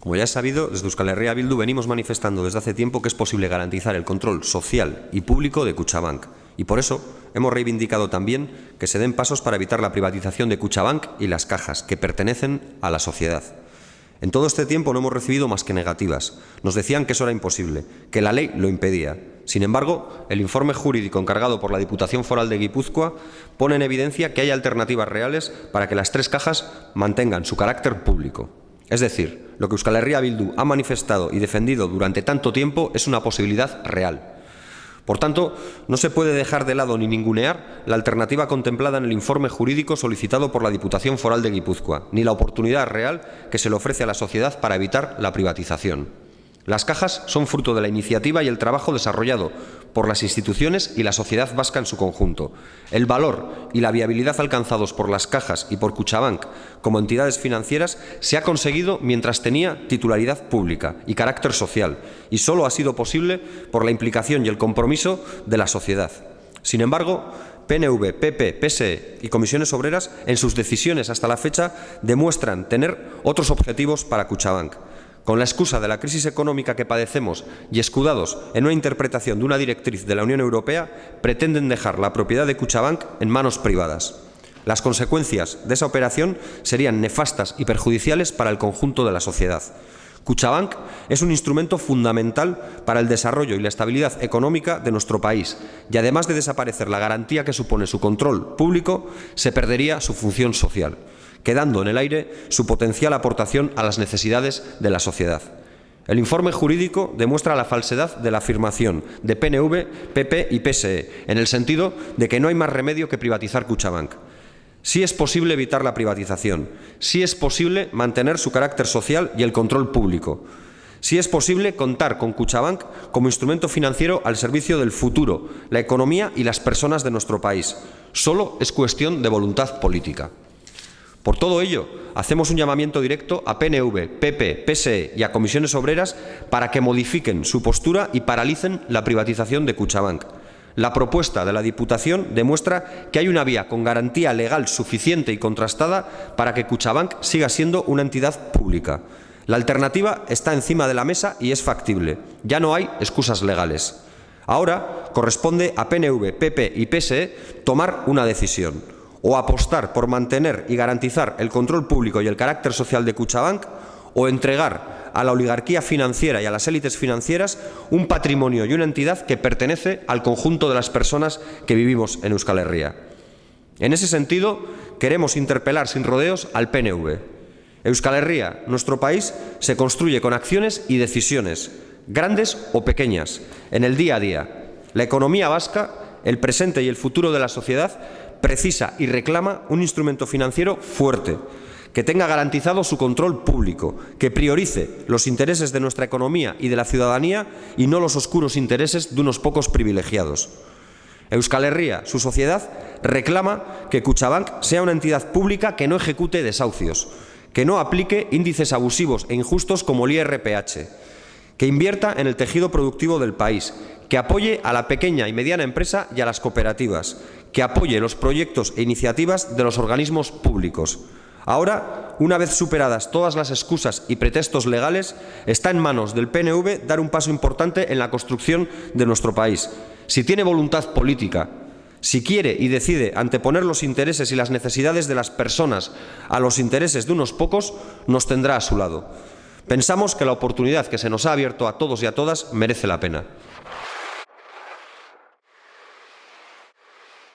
Como ya es sabido, desde Euskal Herria Bildu venimos manifestando desde hace tiempo que es posible garantizar el control social y público de Cuchabank. Y por eso hemos reivindicado también que se den pasos para evitar la privatización de Cuchabank y las cajas, que pertenecen a la sociedad. En todo este tiempo no hemos recibido más que negativas. Nos decían que eso era imposible, que la ley lo impedía. Sin embargo, el informe jurídico encargado por la Diputación Foral de Guipúzcoa pone en evidencia que hay alternativas reales para que las tres cajas mantengan su carácter público. Es decir, lo que Euskal Herria Bildu ha manifestado y defendido durante tanto tiempo es una posibilidad real. Por tanto, no se puede dejar de lado ni ningunear la alternativa contemplada en el informe jurídico solicitado por la Diputación Foral de Guipúzcoa, ni la oportunidad real que se le ofrece a la sociedad para evitar la privatización. Las cajas son fruto de la iniciativa y el trabajo desarrollado por las instituciones y la sociedad vasca en su conjunto. El valor y la viabilidad alcanzados por las cajas y por Cuchabank como entidades financieras se ha conseguido mientras tenía titularidad pública y carácter social, y solo ha sido posible por la implicación y el compromiso de la sociedad. Sin embargo, PNV, PP, PSE y Comisiones Obreras en sus decisiones hasta la fecha demuestran tener otros objetivos para Cuchabank con la excusa de la crisis económica que padecemos y escudados en una interpretación de una directriz de la Unión Europea, pretenden dejar la propiedad de Cuchabank en manos privadas. Las consecuencias de esa operación serían nefastas y perjudiciales para el conjunto de la sociedad. Cuchabank es un instrumento fundamental para el desarrollo y la estabilidad económica de nuestro país y además de desaparecer la garantía que supone su control público, se perdería su función social quedando en el aire su potencial aportación a las necesidades de la sociedad. El informe jurídico demuestra la falsedad de la afirmación de PNV, PP y PSE, en el sentido de que no hay más remedio que privatizar Cuchabank. Sí es posible evitar la privatización, sí es posible mantener su carácter social y el control público, sí es posible contar con Cuchabank como instrumento financiero al servicio del futuro, la economía y las personas de nuestro país. Solo es cuestión de voluntad política. Por todo ello, hacemos un llamamiento directo a PNV, PP, PSE y a comisiones obreras para que modifiquen su postura y paralicen la privatización de Cuchabank. La propuesta de la Diputación demuestra que hay una vía con garantía legal suficiente y contrastada para que Cuchabank siga siendo una entidad pública. La alternativa está encima de la mesa y es factible. Ya no hay excusas legales. Ahora corresponde a PNV, PP y PSE tomar una decisión o apostar por mantener y garantizar el control público y el carácter social de Cuchabank, o entregar a la oligarquía financiera y a las élites financieras un patrimonio y una entidad que pertenece al conjunto de las personas que vivimos en Euskal Herria. En ese sentido, queremos interpelar sin rodeos al PNV. Euskal Herria, nuestro país, se construye con acciones y decisiones, grandes o pequeñas, en el día a día. La economía vasca, el presente y el futuro de la sociedad precisa y reclama un instrumento financiero fuerte, que tenga garantizado su control público, que priorice los intereses de nuestra economía y de la ciudadanía y no los oscuros intereses de unos pocos privilegiados. Euskal Herria, su sociedad, reclama que Cuchabank sea una entidad pública que no ejecute desahucios, que no aplique índices abusivos e injustos como el IRPH, que invierta en el tejido productivo del país, que apoye a la pequeña y mediana empresa y a las cooperativas, que apoye los proyectos e iniciativas de los organismos públicos. Ahora, una vez superadas todas las excusas y pretextos legales, está en manos del PNV dar un paso importante en la construcción de nuestro país. Si tiene voluntad política, si quiere y decide anteponer los intereses y las necesidades de las personas a los intereses de unos pocos, nos tendrá a su lado. Pensamos que la oportunidad que se nos ha abierto a todos y a todas merece la pena.